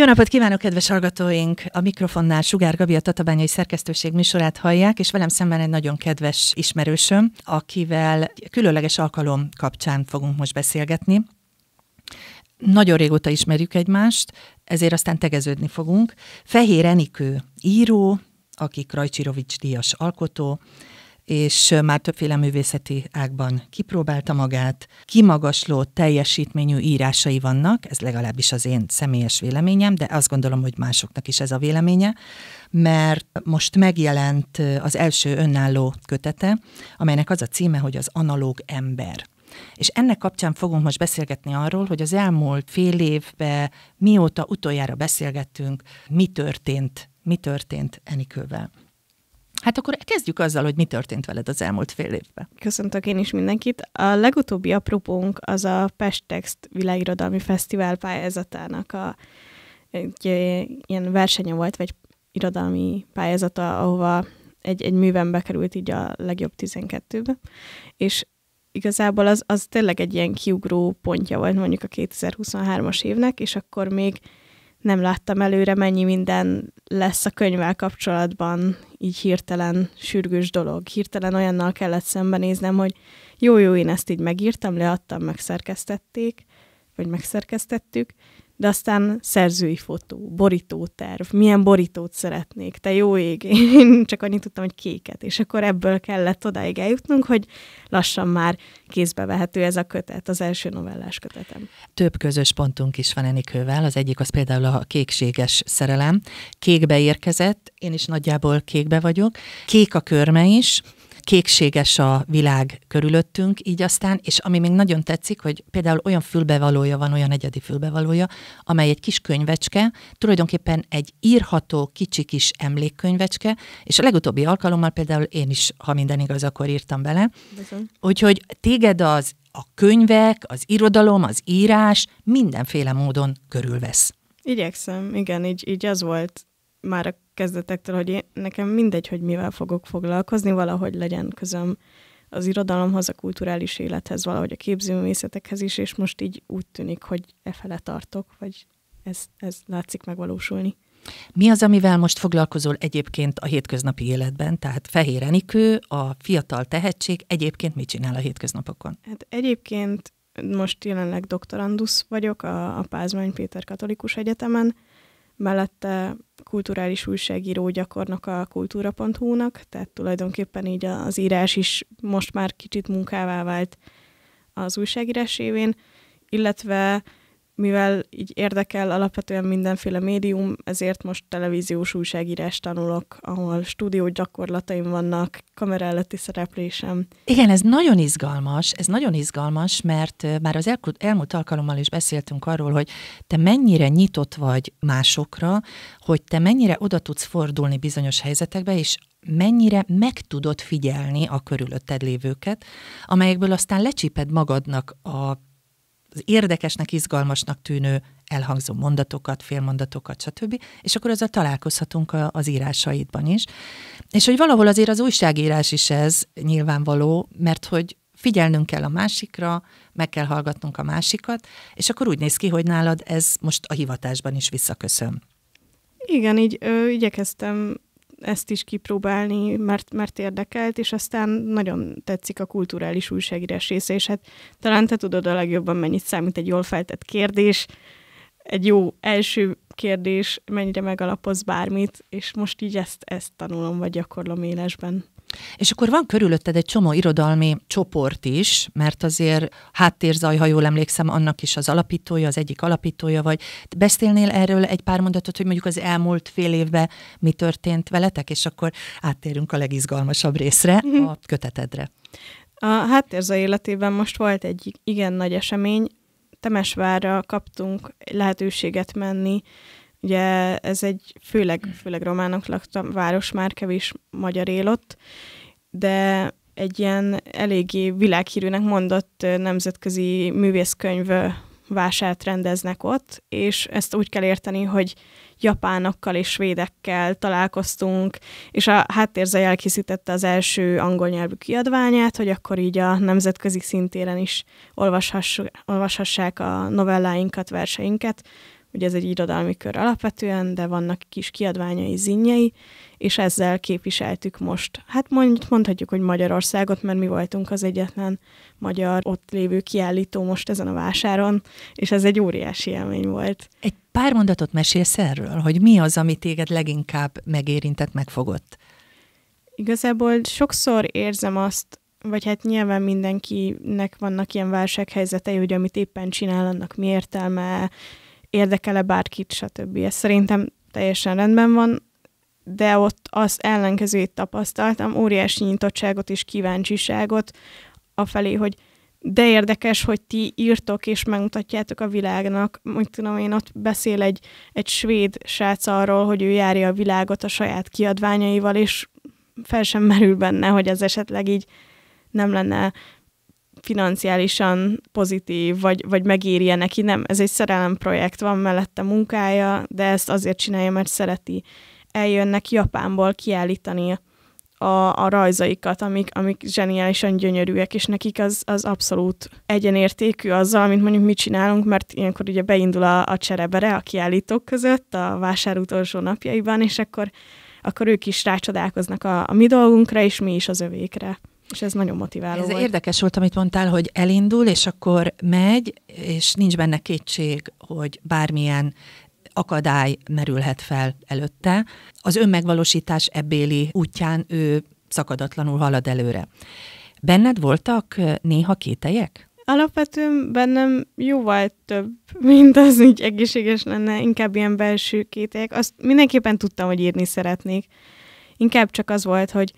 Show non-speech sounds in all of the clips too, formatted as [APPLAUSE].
Jó napot kívánok, kedves hallgatóink! A mikrofonnál Sugár Gabi, a Tatabányai Szerkesztőség műsorát hallják, és velem szemben egy nagyon kedves ismerősöm, akivel különleges alkalom kapcsán fogunk most beszélgetni. Nagyon régóta ismerjük egymást, ezért aztán tegeződni fogunk. Fehér Enikő, író, aki Krajcsirovics díjas alkotó, és már többféle művészeti ágban kipróbálta magát. Kimagasló teljesítményű írásai vannak, ez legalábbis az én személyes véleményem, de azt gondolom, hogy másoknak is ez a véleménye, mert most megjelent az első önálló kötete, amelynek az a címe, hogy az analóg ember. És ennek kapcsán fogunk most beszélgetni arról, hogy az elmúlt fél évben, mióta utoljára beszélgettünk, mi történt, mi történt Enikővel. Hát akkor kezdjük azzal, hogy mi történt veled az elmúlt fél évben. Köszöntök én is mindenkit. A legutóbbi apropónk az a Pest Text Világirodalmi Fesztivál pályázatának a, egy ilyen versenye volt, vagy irodalmi pályázata, ahova egy, egy műven bekerült így a legjobb 12-be, és igazából az, az tényleg egy ilyen kiugró pontja volt mondjuk a 2023-as évnek, és akkor még nem láttam előre, mennyi minden lesz a könyvvel kapcsolatban, így hirtelen sürgős dolog. Hirtelen olyannal kellett szembenéznem, hogy jó-jó, én ezt így megírtam, leadtam, megszerkesztették, vagy megszerkesztettük, de aztán szerzői fotó, borítóterv, milyen borítót szeretnék, te jó ég, én csak annyit tudtam, hogy kéket, és akkor ebből kellett odáig eljutnunk, hogy lassan már kézbe vehető ez a kötet, az első novellás kötetem. Több közös pontunk is van Enikővel, az egyik az például a kékséges szerelem. Kékbe érkezett, én is nagyjából kékbe vagyok. Kék a körme is, kékséges a világ körülöttünk, így aztán, és ami még nagyon tetszik, hogy például olyan fülbevalója van, olyan egyedi fülbevalója, amely egy kis könyvecske, tulajdonképpen egy írható kicsi kis emlékkönyvecske, és a legutóbbi alkalommal például én is, ha minden igaz, akkor írtam bele. Bizony. Úgyhogy téged az a könyvek, az irodalom, az írás mindenféle módon körülvesz. Igyekszem, igen, így, így az volt már a kezdetektől, hogy én, nekem mindegy, hogy mivel fogok foglalkozni, valahogy legyen közöm az irodalomhoz, a kulturális élethez, valahogy a képzőművészetekhez is, és most így úgy tűnik, hogy e fele tartok, vagy ez, ez látszik megvalósulni. Mi az, amivel most foglalkozol egyébként a hétköznapi életben? Tehát Fehér Enikő, a fiatal tehetség egyébként mit csinál a hétköznapokon? Hát egyébként most jelenleg doktorandusz vagyok a, a Pázmány Péter Katolikus Egyetemen, mellette kulturális újságíró gyakornok a kultúra.hu-nak, tehát tulajdonképpen így az írás is most már kicsit munkává vált az újságírás évén, illetve mivel így érdekel alapvetően mindenféle médium, ezért most televíziós újságírás tanulok, ahol stúdió gyakorlataim vannak, kamera előtti szereplésem. Igen, ez nagyon izgalmas, ez nagyon izgalmas, mert már az el- elmúlt alkalommal is beszéltünk arról, hogy te mennyire nyitott vagy másokra, hogy te mennyire oda tudsz fordulni bizonyos helyzetekbe, és mennyire meg tudod figyelni a körülötted lévőket, amelyekből aztán lecsíped magadnak a az érdekesnek, izgalmasnak tűnő elhangzó mondatokat, félmondatokat, stb. És akkor ezzel találkozhatunk a, az írásaidban is. És hogy valahol azért az újságírás is ez nyilvánvaló, mert hogy figyelnünk kell a másikra, meg kell hallgatnunk a másikat, és akkor úgy néz ki, hogy nálad ez most a hivatásban is visszaköszön. Igen, így ö, igyekeztem ezt is kipróbálni, mert, mert érdekelt, és aztán nagyon tetszik a kulturális újságírás része, és hát talán te tudod a legjobban, mennyit számít egy jól feltett kérdés, egy jó első kérdés, mennyire megalapoz bármit, és most így ezt, ezt tanulom, vagy gyakorlom élesben. És akkor van körülötted egy csomó irodalmi csoport is, mert azért háttérzaj, ha jól emlékszem, annak is az alapítója, az egyik alapítója vagy. Beszélnél erről egy pár mondatot, hogy mondjuk az elmúlt fél évben mi történt veletek, és akkor áttérünk a legizgalmasabb részre, mhm. a kötetedre. A háttérzaj életében most volt egy igen nagy esemény, Temesvárra kaptunk lehetőséget menni Ugye ez egy főleg, főleg románok lakta város, már kevés magyar él ott, de egy ilyen eléggé világhírűnek mondott nemzetközi művészkönyv vásárt rendeznek ott, és ezt úgy kell érteni, hogy japánokkal és svédekkel találkoztunk, és a háttérze elkészítette az első angol nyelvű kiadványát, hogy akkor így a nemzetközi szintéren is olvashassák a novelláinkat, verseinket, ugye ez egy irodalmi kör alapvetően, de vannak kis kiadványai, zinjei, és ezzel képviseltük most. Hát mondhatjuk, hogy Magyarországot, mert mi voltunk az egyetlen magyar ott lévő kiállító most ezen a vásáron, és ez egy óriási élmény volt. Egy pár mondatot mesélsz erről, hogy mi az, ami téged leginkább megérintett, megfogott? Igazából sokszor érzem azt, vagy hát nyilván mindenkinek vannak ilyen válsághelyzetei, hogy amit éppen csinál, annak mi értelme, érdekele bárkit, stb. Ez szerintem teljesen rendben van, de ott az ellenkezőjét tapasztaltam, óriási nyitottságot és kíváncsiságot afelé, hogy de érdekes, hogy ti írtok és megmutatjátok a világnak. Mondjuk tudom én, ott beszél egy, egy svéd srác arról, hogy ő járja a világot a saját kiadványaival, és fel sem merül benne, hogy ez esetleg így nem lenne financiálisan pozitív, vagy, vagy megírja neki. Nem, ez egy projekt van mellette munkája, de ezt azért csinálja, mert szereti. Eljönnek Japánból kiállítani a, a rajzaikat, amik, amik zseniálisan gyönyörűek, és nekik az, az abszolút egyenértékű azzal, amit mondjuk mi csinálunk, mert ilyenkor ugye beindul a, a cserebere a kiállítók között a vásár utolsó napjaiban, és akkor, akkor ők is rácsodálkoznak a, a mi dolgunkra, és mi is az övékre. És ez nagyon motiváló ez volt. Érdekes volt, amit mondtál, hogy elindul, és akkor megy, és nincs benne kétség, hogy bármilyen akadály merülhet fel előtte. Az önmegvalósítás ebbéli útján ő szakadatlanul halad előre. Benned voltak néha kételjek? Alapvetően bennem jóval több, [LAUGHS] mint az így egészséges lenne, inkább ilyen belső kételjek. Azt mindenképpen tudtam, hogy írni szeretnék. Inkább csak az volt, hogy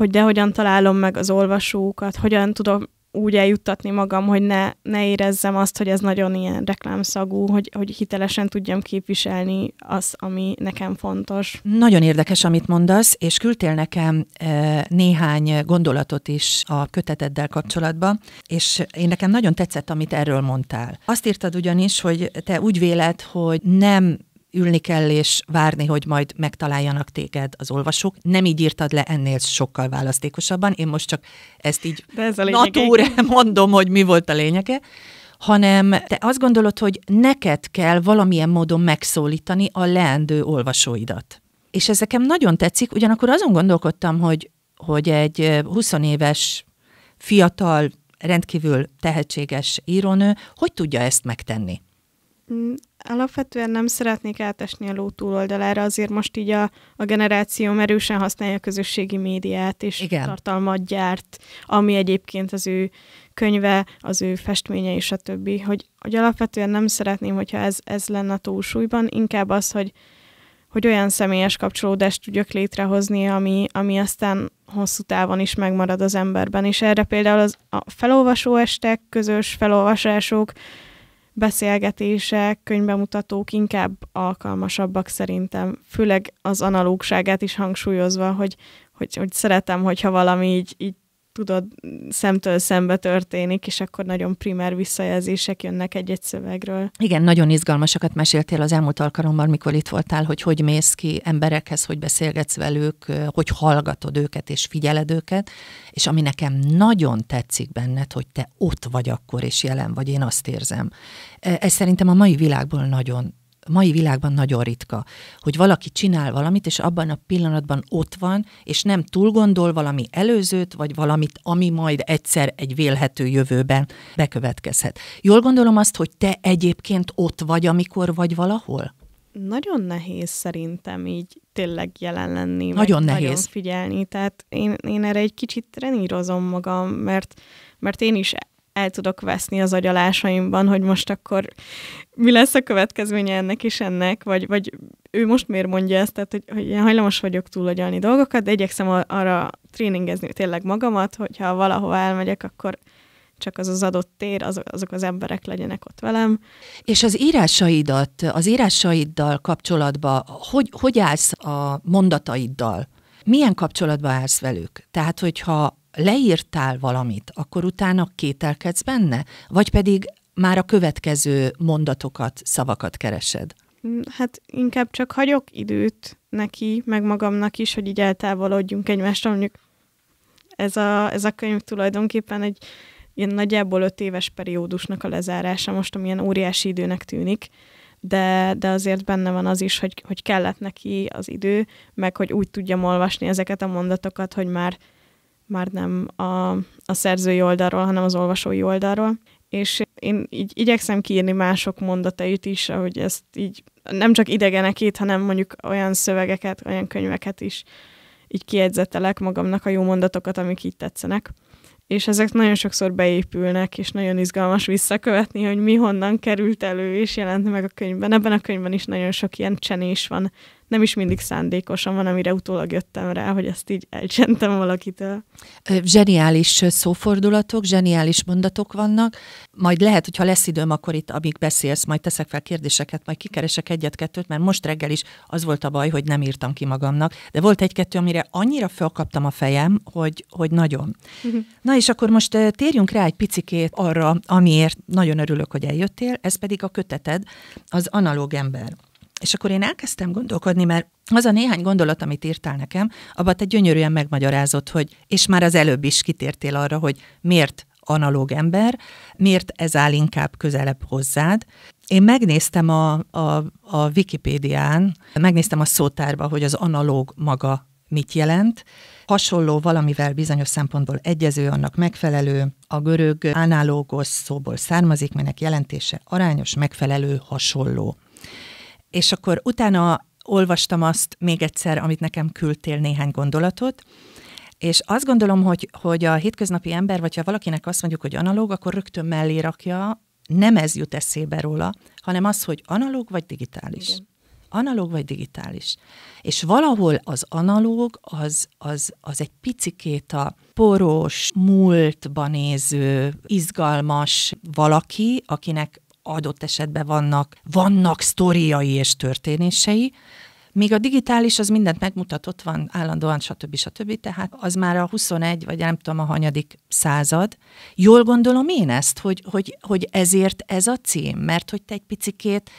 hogy de hogyan találom meg az olvasókat, hogyan tudom úgy eljuttatni magam, hogy ne, ne érezzem azt, hogy ez nagyon ilyen reklámszagú, hogy, hogy hitelesen tudjam képviselni az, ami nekem fontos. Nagyon érdekes, amit mondasz, és küldtél nekem e, néhány gondolatot is a köteteddel kapcsolatban, és én nekem nagyon tetszett, amit erről mondtál. Azt írtad ugyanis, hogy te úgy véled, hogy nem ülni kell és várni, hogy majd megtaláljanak téged az olvasók. Nem így írtad le ennél sokkal választékosabban, én most csak ezt így De ez natúre [LAUGHS] mondom, hogy mi volt a lényege hanem te azt gondolod, hogy neked kell valamilyen módon megszólítani a leendő olvasóidat. És ez nekem nagyon tetszik, ugyanakkor azon gondolkodtam, hogy, hogy egy 20 éves fiatal, rendkívül tehetséges írónő, hogy tudja ezt megtenni? Alapvetően nem szeretnék átesni a ló túloldalára, azért most így a, a generációm erősen használja a közösségi médiát, és Igen. tartalmat gyárt, ami egyébként az ő könyve, az ő festménye és a többi, hogy, hogy alapvetően nem szeretném, hogyha ez, ez lenne a túlsúlyban, inkább az, hogy, hogy olyan személyes kapcsolódást tudjak létrehozni, ami, ami aztán hosszú távon is megmarad az emberben, és erre például az, a felolvasó estek, közös felolvasások, beszélgetések, könyvbemutatók inkább alkalmasabbak szerintem, főleg az analógságát is hangsúlyozva, hogy, hogy, hogy szeretem, hogyha valami így, így tudod, szemtől szembe történik, és akkor nagyon primer visszajelzések jönnek egy-egy szövegről. Igen, nagyon izgalmasakat meséltél az elmúlt alkalommal, mikor itt voltál, hogy hogy mész ki emberekhez, hogy beszélgetsz velük, hogy hallgatod őket és figyeled őket, és ami nekem nagyon tetszik benned, hogy te ott vagy akkor és jelen vagy, én azt érzem. E, ez szerintem a mai világból nagyon mai világban nagyon ritka, hogy valaki csinál valamit, és abban a pillanatban ott van, és nem túlgondol valami előzőt, vagy valamit, ami majd egyszer egy vélhető jövőben bekövetkezhet. Jól gondolom azt, hogy te egyébként ott vagy, amikor vagy valahol? Nagyon nehéz szerintem így tényleg jelen lenni. Nagyon nehéz. Nagyon figyelni. Tehát én, én erre egy kicsit trenírozom magam, mert, mert én is el tudok veszni az agyalásaimban, hogy most akkor mi lesz a következménye ennek és ennek, vagy, vagy ő most miért mondja ezt, tehát hogy, hogy én hajlamos vagyok túlagyalni dolgokat, de igyekszem arra tréningezni tényleg magamat, hogyha valahova elmegyek, akkor csak az az adott tér, azok, azok az emberek legyenek ott velem. És az írásaidat, az írásaiddal kapcsolatban, hogy, hogy állsz a mondataiddal? Milyen kapcsolatban állsz velük? Tehát, hogyha leírtál valamit, akkor utána kételkedsz benne? Vagy pedig már a következő mondatokat, szavakat keresed? Mm, hát inkább csak hagyok időt neki, meg magamnak is, hogy így eltávolodjunk egymástól. Mondjuk ez a, ez a könyv tulajdonképpen egy ilyen nagyjából öt éves periódusnak a lezárása, most amilyen óriási időnek tűnik, de, de azért benne van az is, hogy, hogy kellett neki az idő, meg hogy úgy tudjam olvasni ezeket a mondatokat, hogy már már nem a, a szerzői oldalról, hanem az olvasói oldalról. És én így igyekszem kiírni mások mondatait is, ahogy ezt így nem csak idegenekét, hanem mondjuk olyan szövegeket, olyan könyveket is így kiegyzetelek magamnak a jó mondatokat, amik így tetszenek. És ezek nagyon sokszor beépülnek, és nagyon izgalmas visszakövetni, hogy mi honnan került elő, és jelent meg a könyvben. Ebben a könyvben is nagyon sok ilyen csenés van, nem is mindig szándékosan van, amire utólag jöttem rá, hogy ezt így elcsentem valakitől. Zseniális szófordulatok, zseniális mondatok vannak. Majd lehet, hogyha lesz időm, akkor itt, amíg beszélsz, majd teszek fel kérdéseket, majd kikeresek egyet-kettőt, mert most reggel is az volt a baj, hogy nem írtam ki magamnak. De volt egy-kettő, amire annyira felkaptam a fejem, hogy, hogy nagyon. Mhm. Na és akkor most térjünk rá egy picikét arra, amiért nagyon örülök, hogy eljöttél, ez pedig a köteted, az analóg ember. És akkor én elkezdtem gondolkodni, mert az a néhány gondolat, amit írtál nekem, abban te gyönyörűen megmagyarázott, hogy, és már az előbb is kitértél arra, hogy miért analóg ember, miért ez áll inkább közelebb hozzád. Én megnéztem a, a, a Wikipédián, megnéztem a szótárba, hogy az analóg maga mit jelent. Hasonló valamivel bizonyos szempontból egyező, annak megfelelő, a görög análógos szóból származik, melynek jelentése arányos, megfelelő, hasonló és akkor utána olvastam azt még egyszer, amit nekem küldtél néhány gondolatot, és azt gondolom, hogy, hogy a hétköznapi ember, vagy ha valakinek azt mondjuk, hogy analóg, akkor rögtön mellé rakja, nem ez jut eszébe róla, hanem az, hogy analóg vagy digitális. Igen. Analóg vagy digitális. És valahol az analóg az, az, az egy picikét a poros, múltba néző, izgalmas valaki, akinek adott esetben vannak, vannak sztoriai és történései, Míg a digitális az mindent megmutatott van állandóan, stb. stb. Tehát az már a 21, vagy nem tudom, a hanyadik század. Jól gondolom én ezt, hogy, hogy, hogy ezért ez a cím, mert hogy te egy picikét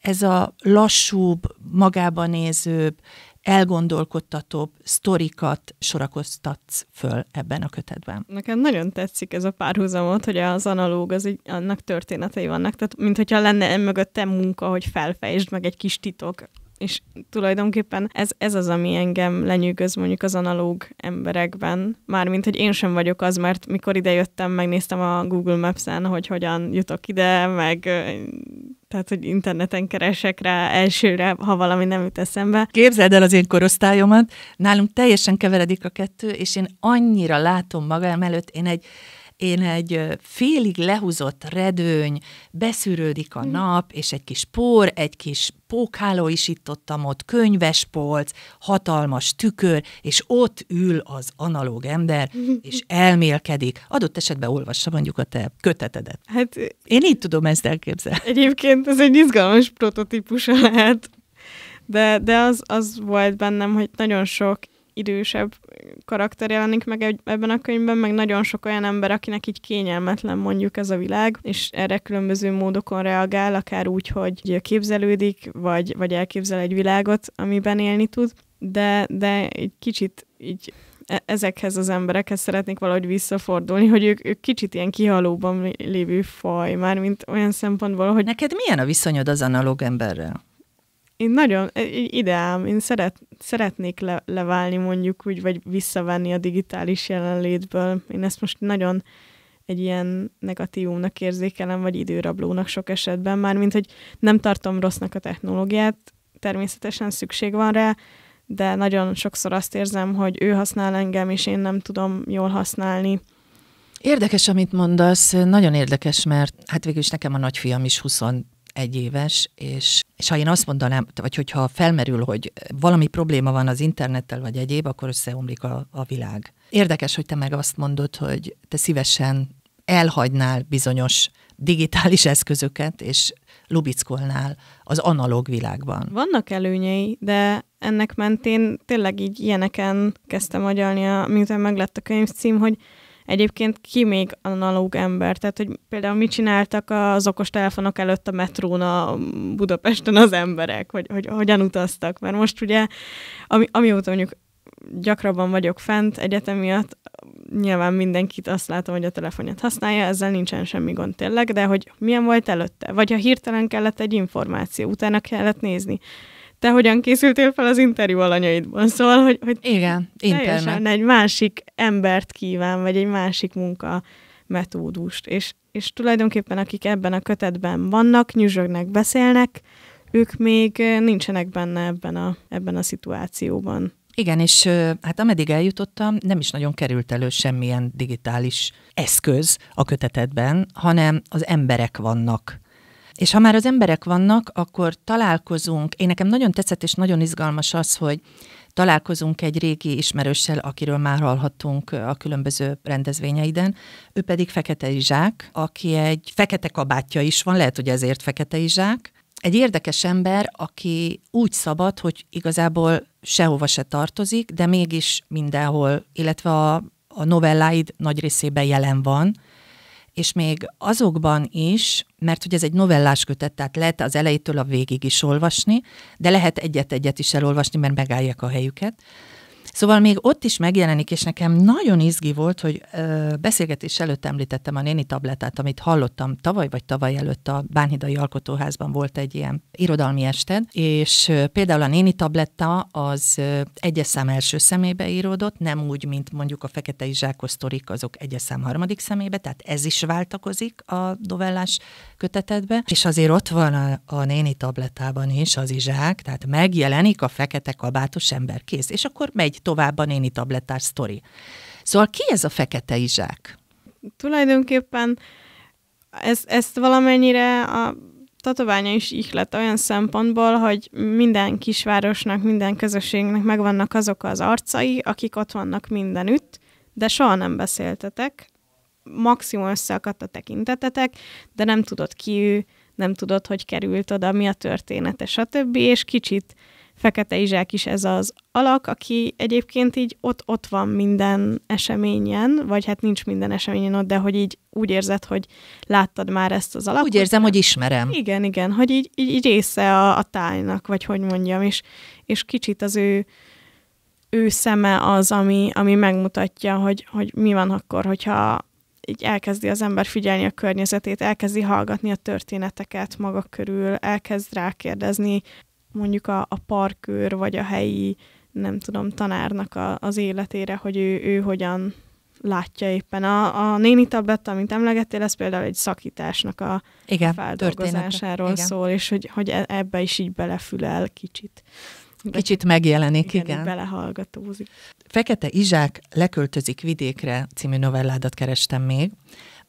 ez a lassúbb, magába nézőbb, elgondolkodtatóbb sztorikat sorakoztatsz föl ebben a kötetben. Nekem nagyon tetszik ez a párhuzamot, hogy az analóg, az így, annak történetei vannak, tehát mint lenne mögöttem munka, hogy felfejtsd meg egy kis titok és tulajdonképpen ez, ez az, ami engem lenyűgöz mondjuk az analóg emberekben. Mármint, hogy én sem vagyok az, mert mikor idejöttem, megnéztem a Google Maps-en, hogy hogyan jutok ide, meg tehát hogy interneten keresek rá elsőre, ha valami nem jut eszembe. Képzeld el az én korosztályomat, nálunk teljesen keveredik a kettő, és én annyira látom magam előtt, én egy én egy félig lehúzott redőny, beszűrődik a hm. nap, és egy kis por, egy kis pókháló is itt ott, ott polc, hatalmas tükör, és ott ül az analóg ember, [LAUGHS] és elmélkedik. Adott esetben olvassa mondjuk a te kötetedet. Hát, Én így tudom ezt elképzelni. Egyébként ez egy izgalmas prototípusa lehet, de, de az, az volt bennem, hogy nagyon sok idősebb karakter jelenik meg ebben a könyvben, meg nagyon sok olyan ember, akinek így kényelmetlen mondjuk ez a világ, és erre különböző módokon reagál, akár úgy, hogy képzelődik, vagy, vagy elképzel egy világot, amiben élni tud, de, de egy kicsit így e, ezekhez az emberekhez szeretnék valahogy visszafordulni, hogy ők, ők kicsit ilyen kihalóban lévő faj, már mint olyan szempontból, hogy... Neked milyen a viszonyod az analóg emberrel? én nagyon ideám, én szeret, szeretnék le, leválni mondjuk úgy, vagy visszavenni a digitális jelenlétből. Én ezt most nagyon egy ilyen negatívumnak érzékelem, vagy időrablónak sok esetben, már mint hogy nem tartom rossznak a technológiát, természetesen szükség van rá, de nagyon sokszor azt érzem, hogy ő használ engem, és én nem tudom jól használni. Érdekes, amit mondasz, nagyon érdekes, mert hát végül is nekem a nagyfiam is 20 egy éves, és, és ha én azt mondanám, vagy hogyha felmerül, hogy valami probléma van az internettel, vagy egyéb, akkor összeomlik a, a világ. Érdekes, hogy te meg azt mondod, hogy te szívesen elhagynál bizonyos digitális eszközöket, és lubickolnál az analóg világban. Vannak előnyei, de ennek mentén tényleg így ilyeneken kezdtem agyalni, miután meglett a könyv cím, hogy Egyébként ki még analóg ember? Tehát, hogy például mit csináltak az okostelefonok előtt a metrón a Budapesten az emberek, hogy, hogy hogyan utaztak? Mert most ugye, ami, amióta mondjuk gyakrabban vagyok fent egyetem miatt, nyilván mindenkit azt látom, hogy a telefonját használja, ezzel nincsen semmi gond tényleg, de hogy milyen volt előtte? Vagy ha hirtelen kellett egy információ, utána kellett nézni te hogyan készültél fel az interjú alanyaidban. Szóval, hogy, hogy Igen, teljesen egy másik embert kíván, vagy egy másik munka metódust. És, és tulajdonképpen akik ebben a kötetben vannak, nyüzsögnek, beszélnek, ők még eh, nincsenek benne ebben a, ebben a szituációban. Igen, és hát ameddig eljutottam, nem is nagyon került elő semmilyen digitális eszköz a kötetetben, hanem az emberek vannak és ha már az emberek vannak, akkor találkozunk. Én nekem nagyon tetszett és nagyon izgalmas az, hogy találkozunk egy régi ismerőssel, akiről már hallhattunk a különböző rendezvényeiden. Ő pedig Fekete Izsák, aki egy fekete kabátja is van, lehet, hogy ezért Fekete Izsák. Egy érdekes ember, aki úgy szabad, hogy igazából sehova se tartozik, de mégis mindenhol, illetve a, a novelláid nagy részében jelen van és még azokban is, mert ugye ez egy novellás kötet, tehát lehet az elejétől a végig is olvasni, de lehet egyet-egyet is elolvasni, mert megállják a helyüket. Szóval még ott is megjelenik, és nekem nagyon izgi volt, hogy ö, beszélgetés előtt említettem a néni tabletát, amit hallottam tavaly vagy tavaly előtt a Bánhidai Alkotóházban volt egy ilyen irodalmi ested, és ö, például a néni tabletta az ö, egyes szám első szemébe íródott, nem úgy, mint mondjuk a fekete izsákosztorik, azok egyes szám harmadik szemébe, tehát ez is váltakozik a novellás kötetedbe, és azért ott van a, a néni tabletában is az izsák, tehát megjelenik a fekete kabátos emberkész, és akkor megy tovább a néni tablettás sztori. Szóval ki ez a fekete izsák? Tulajdonképpen ez, ezt valamennyire a tatoványa is ihlet olyan szempontból, hogy minden kisvárosnak, minden közösségnek megvannak azok az arcai, akik ott vannak mindenütt, de soha nem beszéltetek, maximum összeakadt a tekintetetek, de nem tudod ki ő, nem tudod, hogy került oda, mi a története, stb. És kicsit Fekete Izsák is ez az alak, aki egyébként így ott-ott van minden eseményen, vagy hát nincs minden eseményen ott, de hogy így úgy érzed, hogy láttad már ezt az alakot. Úgy érzem, hogy ismerem. Igen, igen, hogy így, így, így része a, a tájnak, vagy hogy mondjam, és, és kicsit az ő ő szeme az, ami, ami megmutatja, hogy, hogy mi van akkor, hogyha így elkezdi az ember figyelni a környezetét, elkezdi hallgatni a történeteket maga körül, elkezd rákérdezni mondjuk a, a parkőr, vagy a helyi, nem tudom, tanárnak a, az életére, hogy ő, ő hogyan látja éppen. A, a néni tabletta, amit emlegettél, ez például egy szakításnak a Igen, feldolgozásáról Igen. szól, és hogy, hogy e, ebbe is így belefülel kicsit. Kicsit megjelenik, igen. igen. Belehallgatózik. Fekete Izsák leköltözik vidékre című novelládat kerestem még,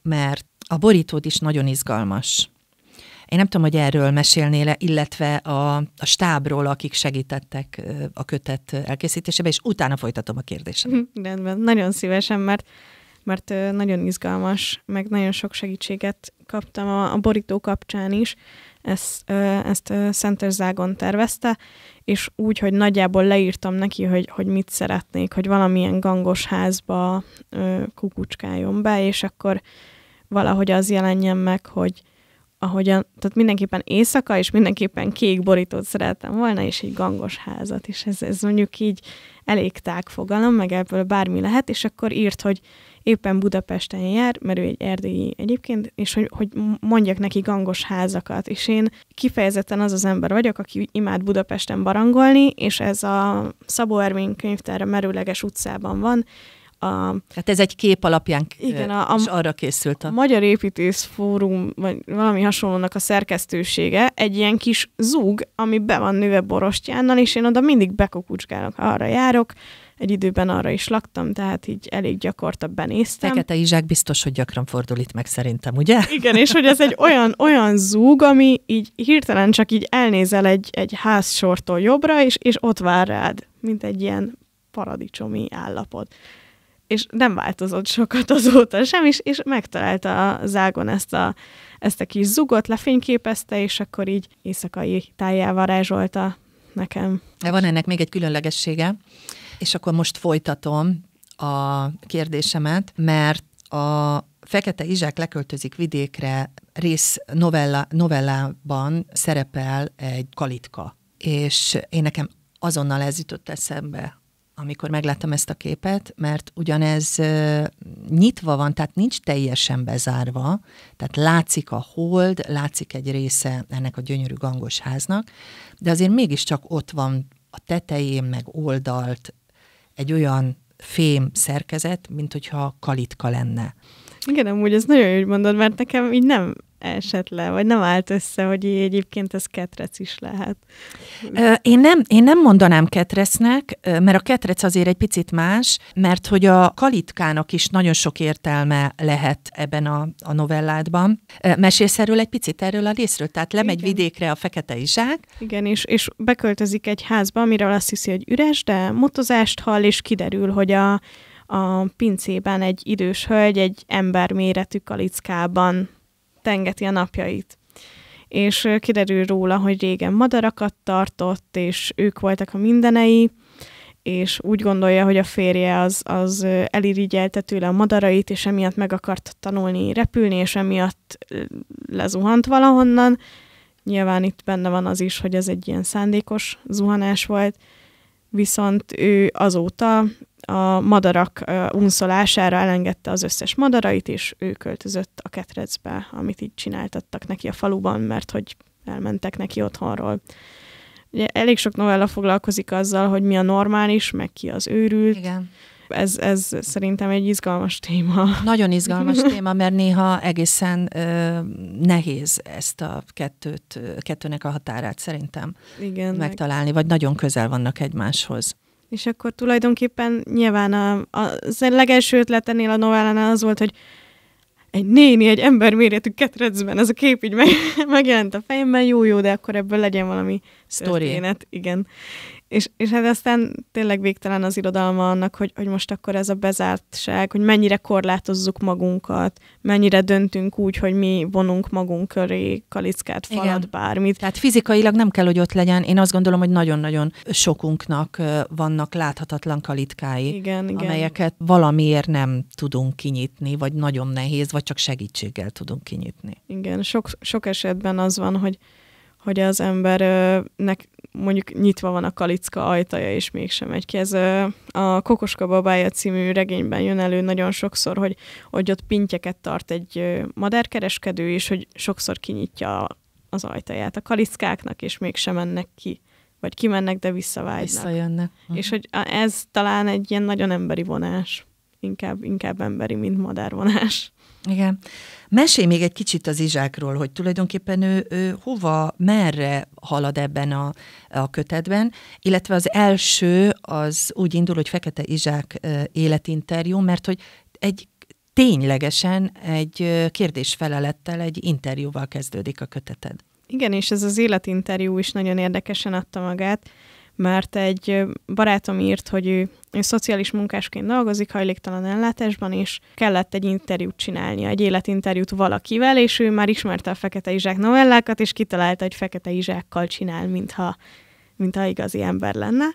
mert a borítód is nagyon izgalmas. Én nem tudom, hogy erről mesélnél, illetve a, a stábról, akik segítettek a kötet elkészítésébe, és utána folytatom a kérdésem. Mhm, rendben, nagyon szívesen, mert mert nagyon izgalmas, meg nagyon sok segítséget kaptam a, a borító kapcsán is. Ezt, ezt Szenter Zágon tervezte, és úgy, hogy nagyjából leírtam neki, hogy, hogy mit szeretnék, hogy valamilyen gangos házba kukucskáljon be, és akkor valahogy az jelenjen meg, hogy, ahogyan, tehát mindenképpen éjszaka, és mindenképpen kék borítót szerettem volna, és egy gangos házat, és ez, ez mondjuk így elég tág fogalom, meg ebből bármi lehet, és akkor írt, hogy éppen Budapesten jár, mert ő egy erdélyi egyébként, és hogy, hogy mondjak neki gangos házakat, és én kifejezetten az az ember vagyok, aki imád Budapesten barangolni, és ez a Szabó Ervin a merőleges utcában van, a... Hát ez egy kép alapján igen, a, a, és arra készült a... Magyar Építész Fórum, vagy valami hasonlónak a szerkesztősége egy ilyen kis zug, ami be van nőve borostyánnal, és én oda mindig bekukucskálok, arra járok, egy időben arra is laktam, tehát így elég gyakorta benéztem. Fekete Izsák biztos, hogy gyakran fordul itt meg szerintem, ugye? Igen, és hogy ez egy [LAUGHS] olyan, olyan zúg, ami így hirtelen csak így elnézel egy, egy házsortól jobbra, és, és ott vár rád, mint egy ilyen paradicsomi állapot és nem változott sokat azóta sem, és, és megtalálta a zágon ezt a, ezt a kis zugot, lefényképezte, és akkor így éjszakai tájjel varázsolta nekem. van ennek még egy különlegessége, és akkor most folytatom a kérdésemet, mert a Fekete Izsák leköltözik vidékre rész novella, novellában szerepel egy kalitka, és én nekem azonnal ez jutott eszembe, amikor megláttam ezt a képet, mert ugyanez nyitva van, tehát nincs teljesen bezárva, tehát látszik a hold, látszik egy része ennek a gyönyörű gangos háznak, de azért mégiscsak ott van a tetején meg oldalt egy olyan fém szerkezet, mint hogyha kalitka lenne. Igen, amúgy ez nagyon jó, hogy mondod, mert nekem így nem esett le, vagy nem állt össze, hogy egyébként ez ketrec is lehet. Én nem, én nem mondanám ketrecnek, mert a ketrec azért egy picit más, mert hogy a kalitkának is nagyon sok értelme lehet ebben a, a novelládban. Mesélsz erről egy picit erről a részről, tehát lemegy Igen. vidékre a fekete izsák. Igen, és, és beköltözik egy házba, amiről azt hiszi, hogy üres, de motozást hall, és kiderül, hogy a a pincében egy idős hölgy egy ember méretű kalickában tengeti a napjait. És kiderül róla, hogy régen madarakat tartott, és ők voltak a mindenei, és úgy gondolja, hogy a férje az, az elirigyelte tőle a madarait, és emiatt meg akart tanulni repülni, és emiatt lezuhant valahonnan. Nyilván itt benne van az is, hogy ez egy ilyen szándékos zuhanás volt, viszont ő azóta a madarak unszolására elengedte az összes madarait, és ő költözött a ketrecbe, amit így csináltattak neki a faluban, mert hogy elmentek neki otthonról. Ugye elég sok novella foglalkozik azzal, hogy mi a normális, meg ki az őrült. Igen. Ez, ez szerintem egy izgalmas téma. Nagyon izgalmas [LAUGHS] téma, mert néha egészen ö, nehéz ezt a kettőt, kettőnek a határát szerintem Igen, megtalálni, meg... vagy nagyon közel vannak egymáshoz. És akkor tulajdonképpen nyilván a, a, az legelső ötletenél a novellánál az volt, hogy egy néni, egy ember méretű ketrecben, ez a kép így meg, [LAUGHS] megjelent a fejemben, jó, jó, de akkor ebből legyen valami Story. történet. Igen. És, és hát aztán tényleg végtelen az irodalma annak, hogy, hogy most akkor ez a bezártság, hogy mennyire korlátozzuk magunkat, mennyire döntünk úgy, hogy mi vonunk magunk köré kalickát, falat, Igen. bármit. Tehát fizikailag nem kell, hogy ott legyen. Én azt gondolom, hogy nagyon-nagyon sokunknak vannak láthatatlan kalitkái, igen, igen. amelyeket valamiért nem tudunk kinyitni, vagy nagyon nehéz, vagy csak segítséggel tudunk kinyitni. Igen, sok, sok esetben az van, hogy hogy az embernek mondjuk nyitva van a kalicka ajtaja, és mégsem megy ki. Ez a Kokoska babája című regényben jön elő nagyon sokszor, hogy, hogy ott pintyeket tart egy madárkereskedő, és hogy sokszor kinyitja az ajtaját a kalickáknak, és mégsem mennek ki. Vagy kimennek, de visszavágynak. Visszajönnek. És hogy ez talán egy ilyen nagyon emberi vonás. Inkább, inkább emberi, mint madárvonás. Igen. Mesélj még egy kicsit az Izsákról, hogy tulajdonképpen ő, ő hova, merre halad ebben a, a kötetben, illetve az első az úgy indul, hogy Fekete Izsák életinterjú, mert hogy egy ténylegesen egy kérdésfelelettel, egy interjúval kezdődik a köteted. Igen, és ez az életinterjú is nagyon érdekesen adta magát mert egy barátom írt, hogy ő, ő szociális munkásként dolgozik, hajléktalan ellátásban, és kellett egy interjút csinálnia, egy életinterjút valakivel, és ő már ismerte a Fekete Izsák novellákat, és kitalálta, hogy Fekete Izsákkal csinál, mintha mintha igazi ember lenne.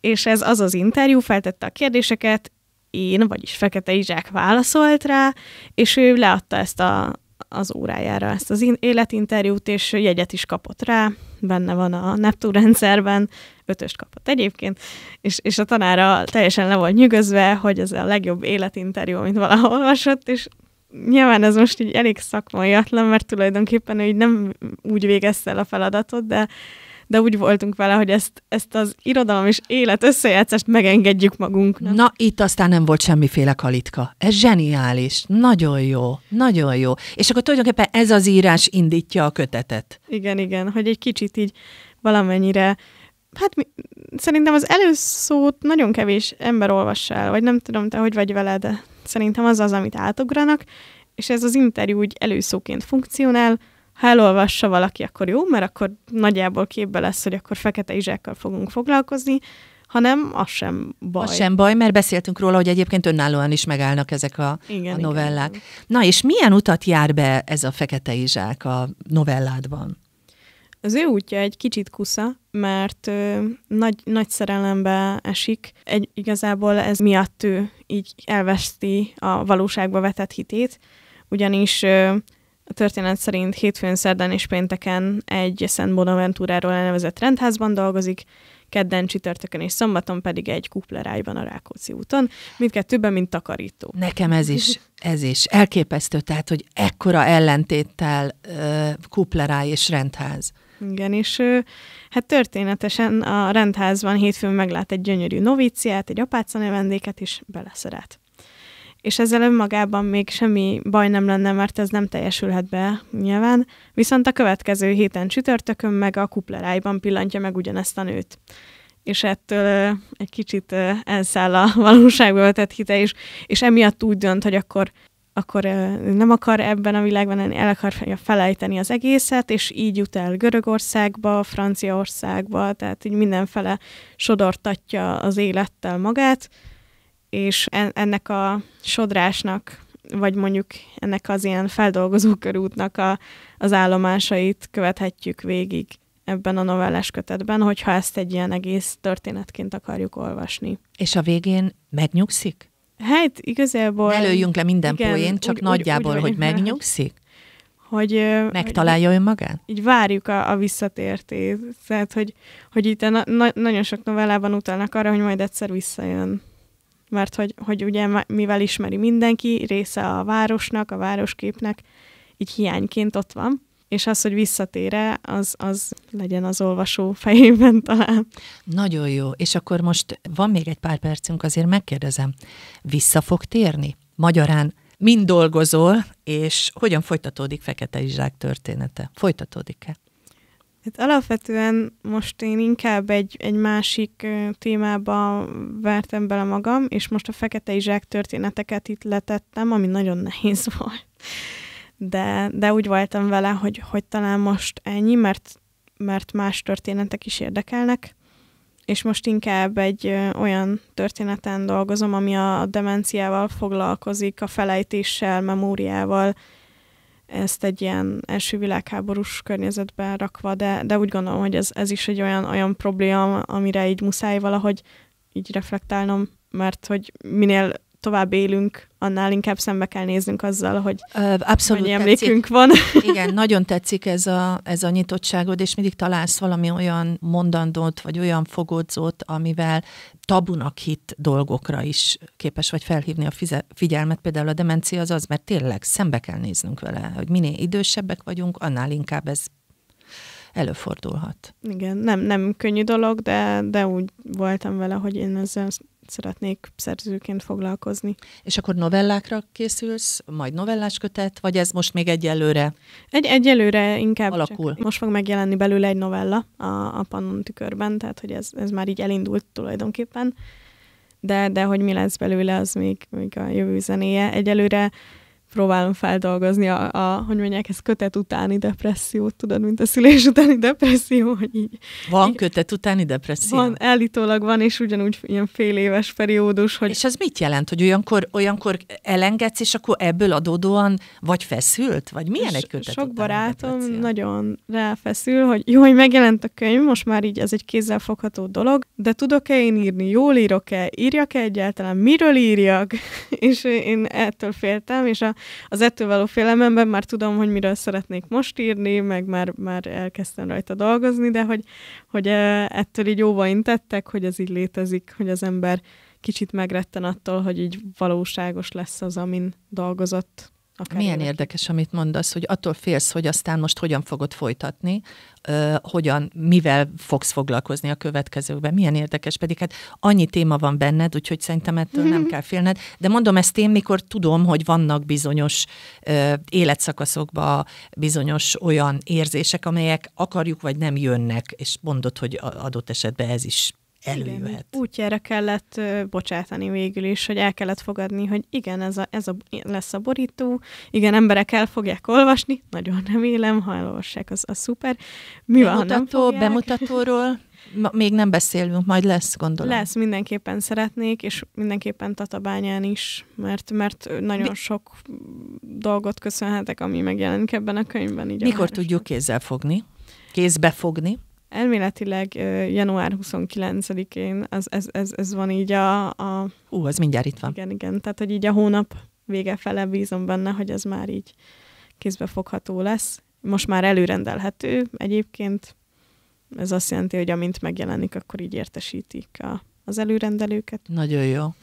És ez az az interjú, feltette a kérdéseket, én, vagyis Fekete Izsák válaszolt rá, és ő leadta ezt a, az órájára ezt az életinterjút, és jegyet is kapott rá, benne van a Neptun rendszerben, ötöst kapott egyébként, és, és a tanára teljesen le volt nyűgözve, hogy ez a legjobb életinterjú, amit valaha olvasott, és nyilván ez most így elég szakmaiatlan, mert tulajdonképpen ő így nem úgy végezte el a feladatot, de de úgy voltunk vele, hogy ezt, ezt az irodalom és élet összejátszást megengedjük magunknak. Na, itt aztán nem volt semmiféle kalitka. Ez zseniális, nagyon jó, nagyon jó. És akkor tulajdonképpen ez az írás indítja a kötetet. Igen, igen, hogy egy kicsit így valamennyire hát mi, szerintem az előszót nagyon kevés ember olvassa el, vagy nem tudom, te hogy vagy veled. de szerintem az az, amit átugranak, és ez az interjú úgy előszóként funkcionál, ha elolvassa valaki, akkor jó, mert akkor nagyjából képbe lesz, hogy akkor fekete izsákkal fogunk foglalkozni, hanem az sem baj. Az sem baj, mert beszéltünk róla, hogy egyébként önállóan is megállnak ezek a, igen, a novellák. Igen. Na és milyen utat jár be ez a fekete izsák a novelládban? Az ő útja egy kicsit kusza, mert ö, nagy, nagy szerelembe esik. Egy, igazából ez miatt ő így elveszti a valóságba vetett hitét, ugyanis ö, a történet szerint hétfőn, szerdán és pénteken egy Szent Bonaventúráról elnevezett rendházban dolgozik, kedden, csütörtökön és szombaton pedig egy kuplerájban a Rákóczi úton, mindkettőben, mint takarító. Nekem ez is, ez is elképesztő, tehát, hogy ekkora ellentéttel uh, kupleráj és rendház. Igen, és hát történetesen a rendházban hétfőn meglát egy gyönyörű novíciát, egy apáca növendéket, és beleszeret és ezzel önmagában még semmi baj nem lenne, mert ez nem teljesülhet be nyilván, viszont a következő héten csütörtökön meg a kuplerájban pillantja meg ugyanezt a nőt. És ettől egy kicsit elszáll a [LAUGHS] valóságból tett hite is, és emiatt úgy dönt, hogy akkor akkor nem akar ebben a világban lenni, el akar felejteni az egészet, és így jut el Görögországba, Franciaországba, tehát így mindenfele sodortatja az élettel magát, és ennek a sodrásnak, vagy mondjuk ennek az ilyen feldolgozó körútnak a, az állomásait követhetjük végig ebben a novellás kötetben, hogyha ezt egy ilyen egész történetként akarjuk olvasni. És a végén megnyugszik? Hát igazából... Előjünk le minden igen, poén, csak úgy, nagyjából, úgy, úgy hogy megnyugszik? Hogy, Megtalálja hogy, önmagát? Így várjuk a, a visszatértét. Tehát, hogy, hogy itt na, na, nagyon sok novellában utalnak arra, hogy majd egyszer visszajön mert hogy, hogy ugye mivel ismeri mindenki, része a városnak, a városképnek, így hiányként ott van és az, hogy visszatére, az, az legyen az olvasó fejében talán. Nagyon jó, és akkor most van még egy pár percünk, azért megkérdezem, vissza fog térni? Magyarán mind dolgozol, és hogyan folytatódik Fekete Izsák története? Folytatódik-e? Hát alapvetően most én inkább egy, egy másik témába vertem bele magam, és most a fekete izsák történeteket itt letettem, ami nagyon nehéz [LAUGHS] volt. De, de úgy voltam vele, hogy, hogy talán most ennyi, mert, mert más történetek is érdekelnek, és most inkább egy olyan történeten dolgozom, ami a demenciával foglalkozik, a felejtéssel, memóriával, ezt egy ilyen első világháborús környezetben rakva, de, de úgy gondolom, hogy ez, ez is egy olyan, olyan probléma, amire így muszáj valahogy így reflektálnom, mert hogy minél tovább élünk annál inkább szembe kell néznünk azzal, hogy uh, abszolút emlékünk van. [LAUGHS] Igen, nagyon tetszik ez a, ez a nyitottságod, és mindig találsz valami olyan mondandót, vagy olyan fogodzót, amivel tabunak hit dolgokra is képes vagy felhívni a figyelmet. Például a demencia az az, mert tényleg szembe kell néznünk vele, hogy minél idősebbek vagyunk, annál inkább ez előfordulhat. Igen, nem, nem könnyű dolog, de, de úgy voltam vele, hogy én ezzel szeretnék szerzőként foglalkozni. És akkor novellákra készülsz, majd novellás kötet, vagy ez most még egyelőre? Egy, egyelőre inkább alakul. Csak most fog megjelenni belőle egy novella a, a Pannon tükörben, tehát hogy ez, ez már így elindult tulajdonképpen, de, de hogy mi lesz belőle, az még, még a jövő zenéje. Egyelőre próbálom feldolgozni a, a hogy mondják, ez kötet utáni depressziót, tudod, mint a szülés utáni depresszió, hogy így. Van így, kötet utáni depresszió? Van, állítólag van, és ugyanúgy ilyen fél éves periódus, hogy... És ez mit jelent, hogy olyankor, olyankor elengedsz, és akkor ebből adódóan vagy feszült, vagy milyen egy kötet Sok barátom depresszió? nagyon ráfeszül, hogy jó, hogy megjelent a könyv, most már így ez egy kézzelfogható dolog, de tudok-e én írni, jól írok-e, írjak-e egyáltalán, miről írjak? [LAUGHS] és én ettől féltem, és a az ettől való félelemben már tudom, hogy miről szeretnék most írni, meg már, már elkezdtem rajta dolgozni, de hogy, hogy e, ettől így jóval intettek, hogy ez így létezik, hogy az ember kicsit megretten attól, hogy így valóságos lesz az, amin dolgozott. Akár Milyen évek. érdekes, amit mondasz, hogy attól félsz, hogy aztán most hogyan fogod folytatni, uh, hogyan, mivel fogsz foglalkozni a következőkben. Milyen érdekes, pedig hát annyi téma van benned, úgyhogy szerintem ettől nem [LAUGHS] kell félned. De mondom ezt én, mikor tudom, hogy vannak bizonyos uh, életszakaszokban bizonyos olyan érzések, amelyek akarjuk vagy nem jönnek, és mondod, hogy adott esetben ez is előjöhet. Igen, útjára kellett ö, bocsátani végül is, hogy el kellett fogadni, hogy igen, ez, a, ez a, lesz a borító, igen, emberek el fogják olvasni, nagyon remélem, ha elolvassák, az, a szuper. Mi bemutató, van, Bemutatóról ma, még nem beszélünk, majd lesz, gondolom. Lesz, mindenképpen szeretnék, és mindenképpen Tatabányán is, mert, mert nagyon Mi... sok dolgot köszönhetek, ami megjelenik ebben a könyvben. Így Mikor tudjuk kézzel fogni? Kézbe fogni? Elméletileg január 29-én ez, ez, ez, ez van így a, a... Ú, ez mindjárt itt van. Igen, igen. Tehát, hogy így a hónap vége fele bízom benne, hogy ez már így kézbefogható lesz. Most már előrendelhető egyébként. Ez azt jelenti, hogy amint megjelenik, akkor így értesítik a az előrendelőket. Nagyon jó. [LAUGHS]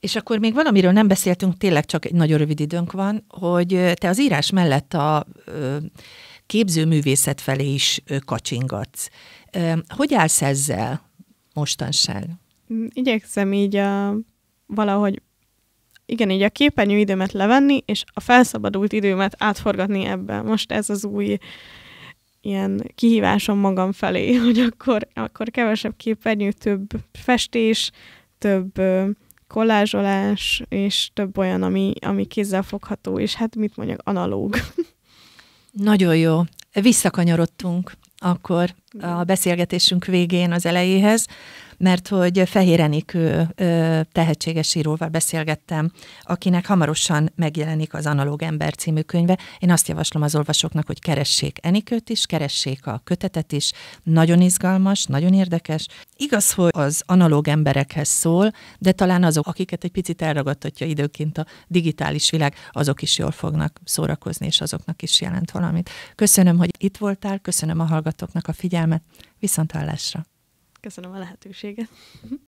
És akkor még valamiről nem beszéltünk, tényleg csak egy nagyon rövid időnk van, hogy te az írás mellett a ö, képzőművészet felé is kacsingatsz. Hogy állsz ezzel mostanság? Mm, igyekszem így a, valahogy igen, így a képernyő időmet levenni, és a felszabadult időmet átforgatni ebbe. Most ez az új ilyen kihívásom magam felé, [LAUGHS] hogy akkor, akkor kevesebb képernyő, több festés, több kollázsolás, és több olyan, ami, ami kézzel fogható, és hát mit mondjak, analóg. [LAUGHS] Nagyon jó. Visszakanyarodtunk akkor a beszélgetésünk végén az elejéhez, mert hogy Fehér Enikő tehetséges íróval beszélgettem, akinek hamarosan megjelenik az Analóg Ember című könyve. Én azt javaslom az olvasóknak, hogy keressék Enikőt is, keressék a kötetet is. Nagyon izgalmas, nagyon érdekes. Igaz, hogy az analóg emberekhez szól, de talán azok, akiket egy picit elragadtatja időként a digitális világ, azok is jól fognak szórakozni, és azoknak is jelent valamit. Köszönöm, hogy itt voltál, köszönöm a hallgatóknak a figyelmet, viszont hallásra! Köszönöm a lehetőséget.